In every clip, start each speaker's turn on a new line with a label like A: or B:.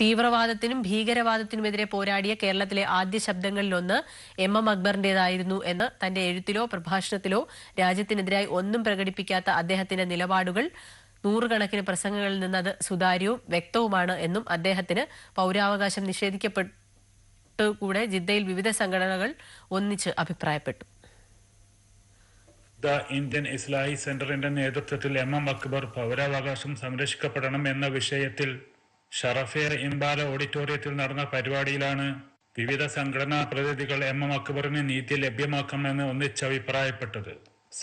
A: തീവ്രവാദത്തിനും ഭീകരവാദത്തിനുമെതിരെ പോരാടിയ കേരളത്തിലെ ആദ്യ ശബ്ദങ്ങളിലൊന്ന് എം എം അക്ബറിന്റേതായിരുന്നു എന്ന് തന്റെ എഴുത്തിലോ പ്രഭാഷണത്തിലോ രാജ്യത്തിനെതിരായി ഒന്നും പ്രകടിപ്പിക്കാത്ത അദ്ദേഹത്തിന്റെ നിലപാടുകൾ നൂറുകണക്കിന് പ്രസംഗങ്ങളിൽ നിന്ന് അത് സുതാര്യവും വ്യക്തവുമാണ് എന്നും അദ്ദേഹത്തിന് പൗരാവകാശം നിഷേധിക്കപ്പെട്ടുകൂടെ ജിദ്ദയിൽ വിവിധ സംഘടനകൾ ഒന്നിച്ച് അഭിപ്രായപ്പെട്ടു
B: ദ ഇന്ത്യൻ ഇസ്ലാഹി സെന്ററിന്റെ നേതൃത്വത്തിൽ എം എം അക്ബർ പൗരാവകാശം സംരക്ഷിക്കപ്പെടണം എന്ന വിഷയത്തിൽ ഷറഫിയർ ഇംബാല ഓഡിറ്റോറിയത്തിൽ നടന്ന പരിപാടിയിലാണ് വിവിധ സംഘടനാ പ്രതിനിധികൾ എം എം അക്ബറിന് നീതി ലഭ്യമാക്കണമെന്ന് ഒന്നിച്ചഭിപ്രായപ്പെട്ടത്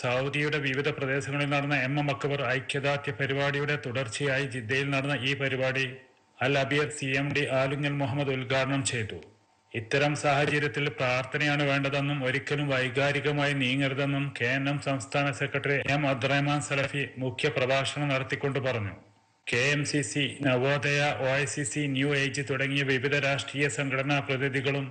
B: സൗദിയുടെ വിവിധ പ്രദേശങ്ങളിൽ നടന്ന എം എം അക്ബർ ഐക്യദാർഢ്യ പരിപാടിയുടെ തുടർച്ചയായി ജിദ്ദയിൽ നടന്ന ഈ പരിപാടി Al Abeer C M D Alungal Muhammad ഉദ്ഘാടനം ചെയ്തു ഇത്തരം സാഹചര്യത്തിൽ പ്രാർത്ഥനയാണ് വേണ്ടതെന്നും ഒരിക്കലും വൈകാരികമായി നീങ്ങരുതെന്നും കെ സംസ്ഥാന സെക്രട്ടറി എം അബ്ദുറഹ്മാൻ സലഫി മുഖ്യ പ്രഭാഷണം നടത്തിക്കൊണ്ട് പറഞ്ഞു K M C C Navodaya O I C C New Age തുടങ്ങിയ വിവിധ രാഷ്ട്രീയ സംഘടനാ പ്രതിനിധികളും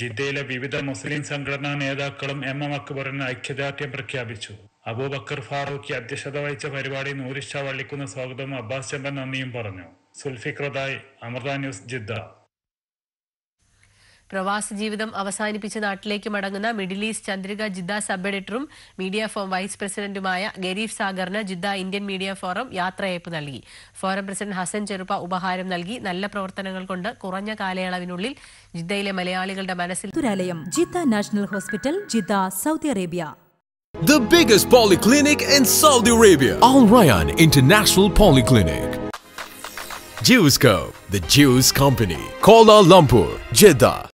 B: ജിദ്ദയിലെ വിവിധ മുസ്ലിം സംഘടനാ നേതാക്കളും എം എം അക്ബറിന് ഐക്യദാർഢ്യം പ്രഖ്യാപിച്ചു അബൂബക്കർ ഫാറൂഖി അധ്യക്ഷത വഹിച്ച പരിപാടി നൂരിഷ വള്ളിക്കുന്ന സ്വാഗതം അബ്ബാസ് ചെമ്പൻ നന്ദിയും പറഞ്ഞു സുൽഫിക്രതായ് അമൃത ന്യൂസ് ജിദ്ദ
A: പ്രവാസ ജീവിതം അവസാനിപ്പിച്ച് നാട്ടിലേക്ക് മടങ്ങുന്ന Middle East Chandrika Jeddah sub എഡിറ്ററും മീഡിയ ഫോം വൈസ് പ്രസിഡന്റുമായ ഗരീഫ് സാഗറിന് ജിദ്ദ ഇന്ത്യൻ മീഡിയ ഫോറം യാത്രയയപ്പ് നൽകി ഫോറം പ്രസിഡന്റ് ഹസൻ ചെറുപ്പ ഉപഹാരം നൽകി നല്ല പ്രവർത്തനങ്ങൾ കൊണ്ട് കുറഞ്ഞ കാലയളവിനുള്ളിൽ ജിദ്ദയിലെ മലയാളികളുടെ മനസ്സിൽ Jeddah National Hospital Jeddah Saudi Arabia
B: The biggest polyclinic in
A: Saudi Arabia, Al Rayyan International Polyclinic. Juice Co, the Juice Company, Kuala Lumpur, Jeddah.